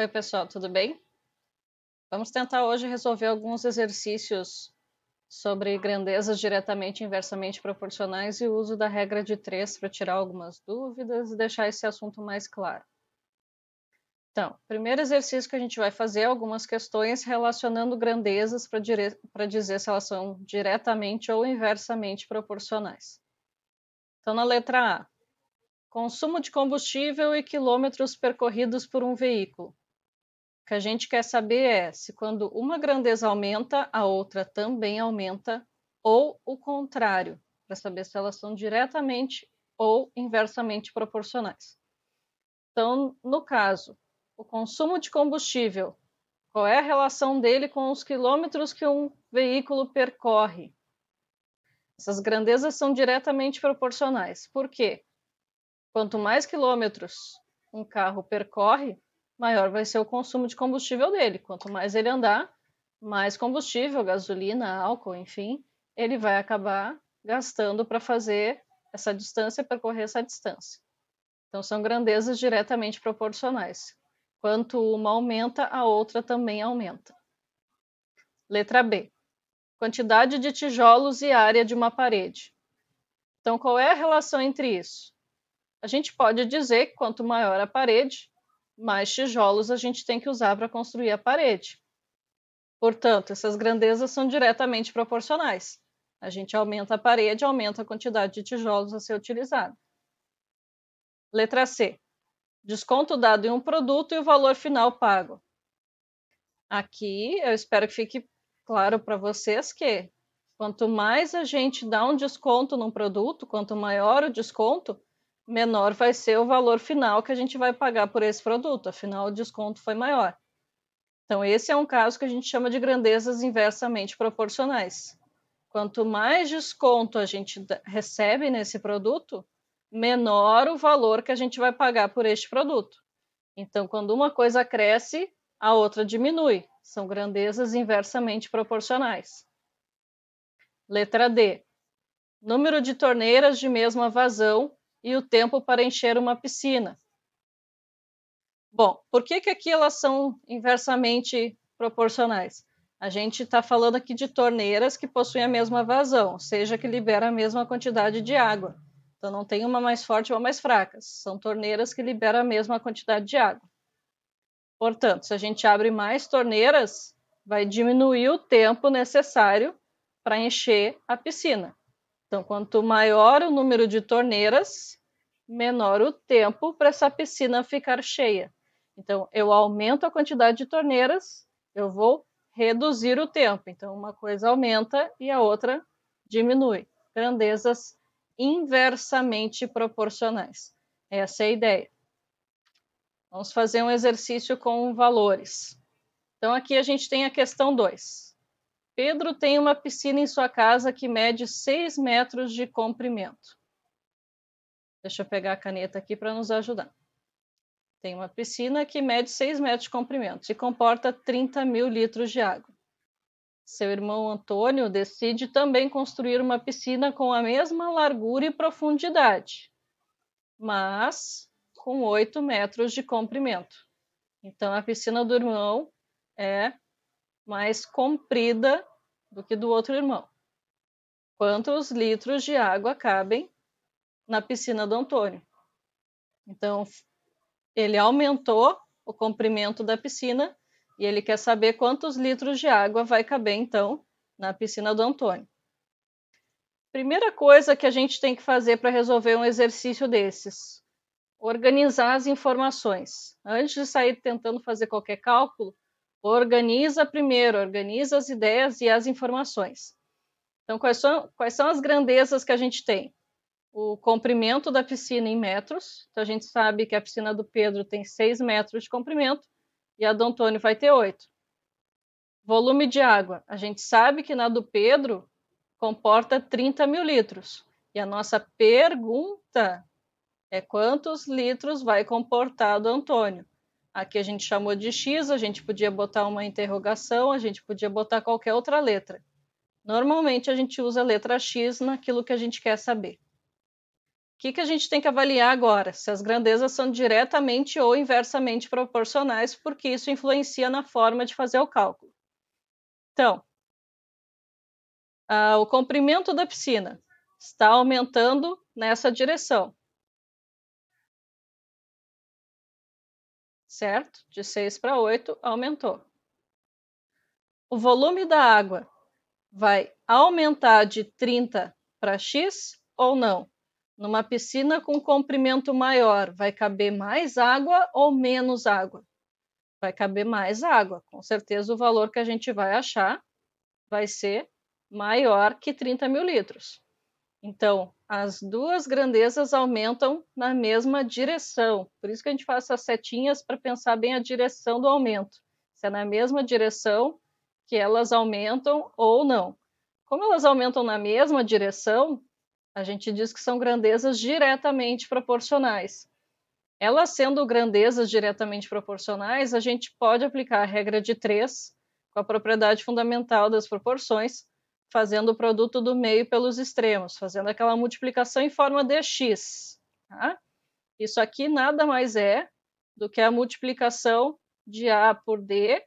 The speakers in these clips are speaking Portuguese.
Oi, pessoal, tudo bem? Vamos tentar hoje resolver alguns exercícios sobre grandezas diretamente e inversamente proporcionais e o uso da regra de três para tirar algumas dúvidas e deixar esse assunto mais claro. Então, primeiro exercício que a gente vai fazer é algumas questões relacionando grandezas para dizer se elas são diretamente ou inversamente proporcionais. Então, na letra A, consumo de combustível e quilômetros percorridos por um veículo. O que a gente quer saber é se quando uma grandeza aumenta, a outra também aumenta, ou o contrário, para saber se elas são diretamente ou inversamente proporcionais. Então, no caso, o consumo de combustível, qual é a relação dele com os quilômetros que um veículo percorre? Essas grandezas são diretamente proporcionais. Por quê? Quanto mais quilômetros um carro percorre, maior vai ser o consumo de combustível dele. Quanto mais ele andar, mais combustível, gasolina, álcool, enfim, ele vai acabar gastando para fazer essa distância, percorrer essa distância. Então, são grandezas diretamente proporcionais. Quanto uma aumenta, a outra também aumenta. Letra B. Quantidade de tijolos e área de uma parede. Então, qual é a relação entre isso? A gente pode dizer que quanto maior a parede, mais tijolos a gente tem que usar para construir a parede. Portanto, essas grandezas são diretamente proporcionais. A gente aumenta a parede, aumenta a quantidade de tijolos a ser utilizado. Letra C. Desconto dado em um produto e o valor final pago. Aqui, eu espero que fique claro para vocês que quanto mais a gente dá um desconto num produto, quanto maior o desconto, menor vai ser o valor final que a gente vai pagar por esse produto, afinal o desconto foi maior. Então, esse é um caso que a gente chama de grandezas inversamente proporcionais. Quanto mais desconto a gente recebe nesse produto, menor o valor que a gente vai pagar por este produto. Então, quando uma coisa cresce, a outra diminui. São grandezas inversamente proporcionais. Letra D. Número de torneiras de mesma vazão e o tempo para encher uma piscina. Bom, por que, que aqui elas são inversamente proporcionais? A gente está falando aqui de torneiras que possuem a mesma vazão, ou seja, que libera a mesma quantidade de água. Então não tem uma mais forte ou uma mais fraca. São torneiras que liberam a mesma quantidade de água. Portanto, se a gente abre mais torneiras, vai diminuir o tempo necessário para encher a piscina. Então, quanto maior o número de torneiras, menor o tempo para essa piscina ficar cheia. Então, eu aumento a quantidade de torneiras, eu vou reduzir o tempo. Então, uma coisa aumenta e a outra diminui. Grandezas inversamente proporcionais. Essa é a ideia. Vamos fazer um exercício com valores. Então, aqui a gente tem a questão 2. Pedro tem uma piscina em sua casa que mede 6 metros de comprimento. Deixa eu pegar a caneta aqui para nos ajudar. Tem uma piscina que mede 6 metros de comprimento e comporta 30 mil litros de água. Seu irmão Antônio decide também construir uma piscina com a mesma largura e profundidade, mas com 8 metros de comprimento. Então, a piscina do irmão é mais comprida do que do outro irmão. Quantos litros de água cabem na piscina do Antônio? Então, ele aumentou o comprimento da piscina e ele quer saber quantos litros de água vai caber, então, na piscina do Antônio. Primeira coisa que a gente tem que fazer para resolver um exercício desses: organizar as informações. Antes de sair tentando fazer qualquer cálculo, Organiza primeiro, organiza as ideias e as informações. Então, quais são, quais são as grandezas que a gente tem? O comprimento da piscina em metros. Então, a gente sabe que a piscina do Pedro tem 6 metros de comprimento e a do Antônio vai ter 8. Volume de água. A gente sabe que na do Pedro comporta 30 mil litros. E a nossa pergunta é quantos litros vai comportar do Antônio? Aqui a gente chamou de X, a gente podia botar uma interrogação, a gente podia botar qualquer outra letra. Normalmente a gente usa a letra X naquilo que a gente quer saber. O que, que a gente tem que avaliar agora? Se as grandezas são diretamente ou inversamente proporcionais, porque isso influencia na forma de fazer o cálculo. Então, ah, o comprimento da piscina está aumentando nessa direção. certo? De 6 para 8 aumentou. O volume da água vai aumentar de 30 para X ou não? Numa piscina com comprimento maior, vai caber mais água ou menos água? Vai caber mais água. Com certeza, o valor que a gente vai achar vai ser maior que 30 mil litros. Então, as duas grandezas aumentam na mesma direção. Por isso que a gente faz essas setinhas para pensar bem a direção do aumento. Se é na mesma direção que elas aumentam ou não. Como elas aumentam na mesma direção, a gente diz que são grandezas diretamente proporcionais. Elas sendo grandezas diretamente proporcionais, a gente pode aplicar a regra de 3 com a propriedade fundamental das proporções, fazendo o produto do meio pelos extremos, fazendo aquela multiplicação em forma de x. Tá? Isso aqui nada mais é do que a multiplicação de A por D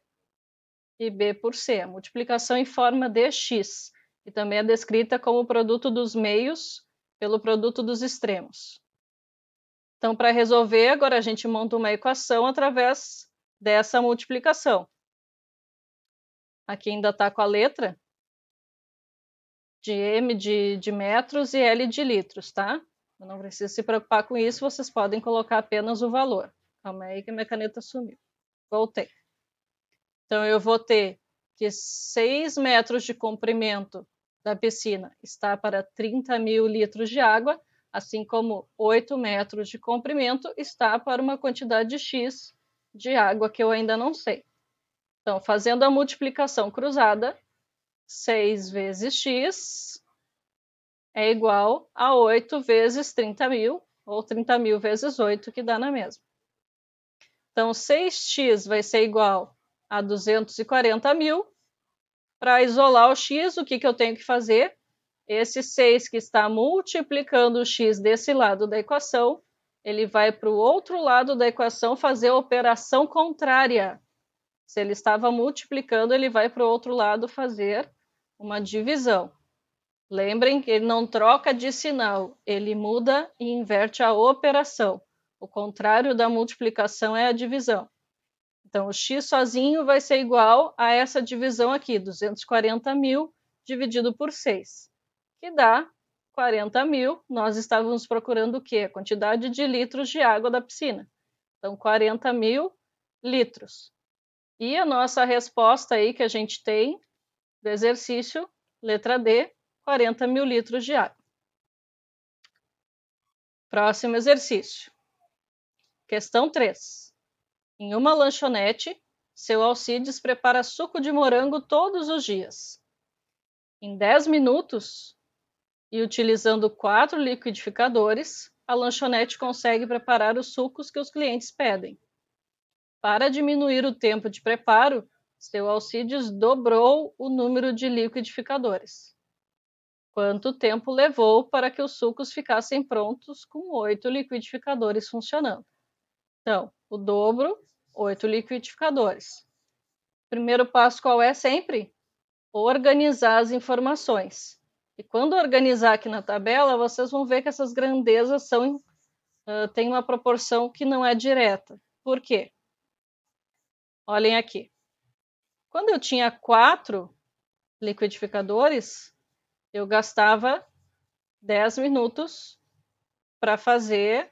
e B por C, a multiplicação em forma de x, que também é descrita como o produto dos meios pelo produto dos extremos. Então, para resolver, agora a gente monta uma equação através dessa multiplicação. Aqui ainda está com a letra, de M de, de metros e L de litros, tá? não precisa se preocupar com isso, vocês podem colocar apenas o valor. Calma aí que minha caneta sumiu. Voltei. Então, eu vou ter que 6 metros de comprimento da piscina está para 30 mil litros de água, assim como 8 metros de comprimento está para uma quantidade X de água que eu ainda não sei. Então, fazendo a multiplicação cruzada, 6 vezes x é igual a 8 vezes 30 mil, ou 30 mil vezes 8, que dá na mesma. Então, 6x vai ser igual a 240 mil. Para isolar o x, o que, que eu tenho que fazer? Esse 6 que está multiplicando o x desse lado da equação, ele vai para o outro lado da equação fazer a operação contrária. Se ele estava multiplicando, ele vai para o outro lado fazer uma divisão. Lembrem que ele não troca de sinal, ele muda e inverte a operação. O contrário da multiplicação é a divisão. Então, o x sozinho vai ser igual a essa divisão aqui, 240 mil dividido por 6, que dá 40 mil. Nós estávamos procurando o quê? A quantidade de litros de água da piscina. Então, 40 mil litros. E a nossa resposta aí que a gente tem do exercício, letra D, 40 mil litros de água. Próximo exercício. Questão 3. Em uma lanchonete, seu Alcides prepara suco de morango todos os dias. Em 10 minutos, e utilizando quatro liquidificadores, a lanchonete consegue preparar os sucos que os clientes pedem. Para diminuir o tempo de preparo, seu Alcides dobrou o número de liquidificadores. Quanto tempo levou para que os sucos ficassem prontos com oito liquidificadores funcionando? Então, o dobro, oito liquidificadores. Primeiro passo qual é sempre? Organizar as informações. E quando organizar aqui na tabela, vocês vão ver que essas grandezas são uh, têm uma proporção que não é direta. Por quê? Olhem aqui. Quando eu tinha quatro liquidificadores, eu gastava 10 minutos para fazer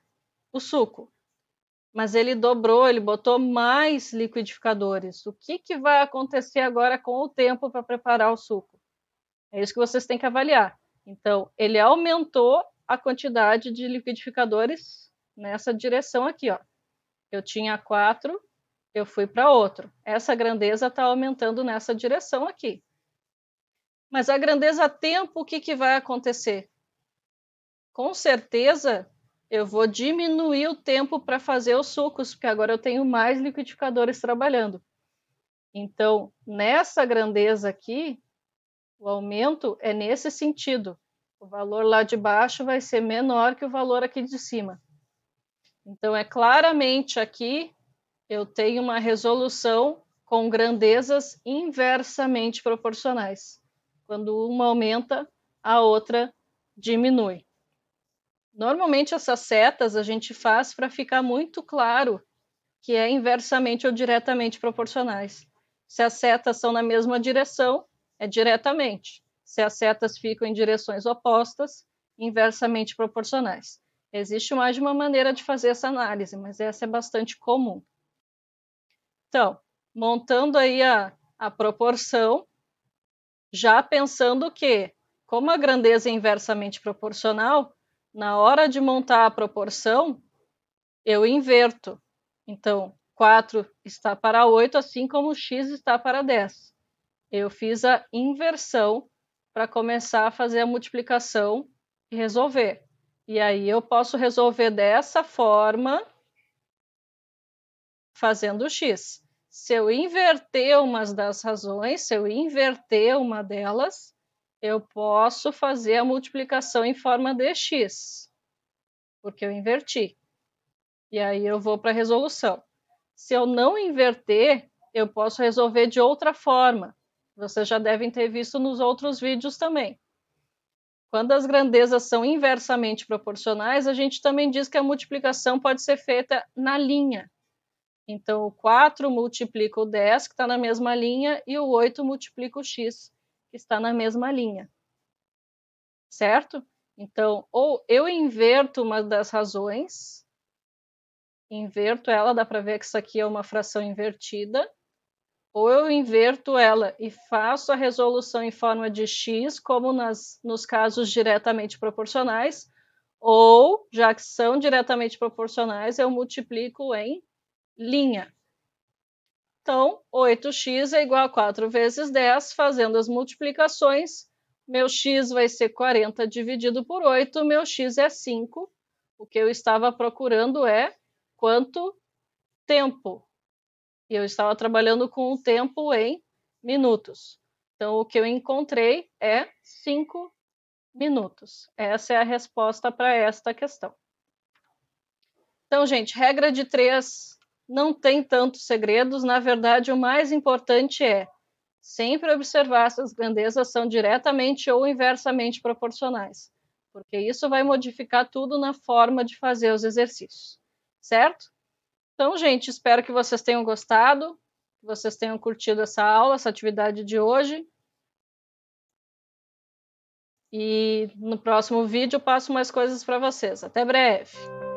o suco. Mas ele dobrou, ele botou mais liquidificadores. O que, que vai acontecer agora com o tempo para preparar o suco? É isso que vocês têm que avaliar. Então, ele aumentou a quantidade de liquidificadores nessa direção aqui, ó. Eu tinha quatro, eu fui para outro. Essa grandeza está aumentando nessa direção aqui. Mas a grandeza a tempo, o que, que vai acontecer? Com certeza, eu vou diminuir o tempo para fazer os sucos, porque agora eu tenho mais liquidificadores trabalhando. Então, nessa grandeza aqui, o aumento é nesse sentido. O valor lá de baixo vai ser menor que o valor aqui de cima. Então, é claramente aqui eu tenho uma resolução com grandezas inversamente proporcionais. Quando uma aumenta, a outra diminui. Normalmente essas setas a gente faz para ficar muito claro que é inversamente ou diretamente proporcionais. Se as setas são na mesma direção, é diretamente. Se as setas ficam em direções opostas, inversamente proporcionais. Existe mais de uma maneira de fazer essa análise, mas essa é bastante comum. Então, montando aí a, a proporção, já pensando que, como a grandeza é inversamente proporcional, na hora de montar a proporção, eu inverto. Então, 4 está para 8, assim como x está para 10. Eu fiz a inversão para começar a fazer a multiplicação e resolver. E aí eu posso resolver dessa forma fazendo X. Se eu inverter uma das razões, se eu inverter uma delas, eu posso fazer a multiplicação em forma de X, porque eu inverti. E aí eu vou para a resolução. Se eu não inverter, eu posso resolver de outra forma. Vocês já devem ter visto nos outros vídeos também. Quando as grandezas são inversamente proporcionais, a gente também diz que a multiplicação pode ser feita na linha, então, o 4 multiplica o 10, que está na mesma linha, e o 8 multiplica o x, que está na mesma linha. Certo? Então, ou eu inverto uma das razões, inverto ela, dá para ver que isso aqui é uma fração invertida, ou eu inverto ela e faço a resolução em forma de x, como nas, nos casos diretamente proporcionais, ou, já que são diretamente proporcionais, eu multiplico em linha. Então, 8x é igual a 4 vezes 10, fazendo as multiplicações, meu x vai ser 40 dividido por 8, meu x é 5. O que eu estava procurando é quanto tempo. E eu estava trabalhando com o tempo em minutos. Então, o que eu encontrei é 5 minutos. Essa é a resposta para esta questão. Então, gente, regra de 3 não tem tantos segredos, na verdade, o mais importante é sempre observar se as grandezas são diretamente ou inversamente proporcionais, porque isso vai modificar tudo na forma de fazer os exercícios, certo? Então, gente, espero que vocês tenham gostado, que vocês tenham curtido essa aula, essa atividade de hoje. E no próximo vídeo eu passo mais coisas para vocês. Até breve!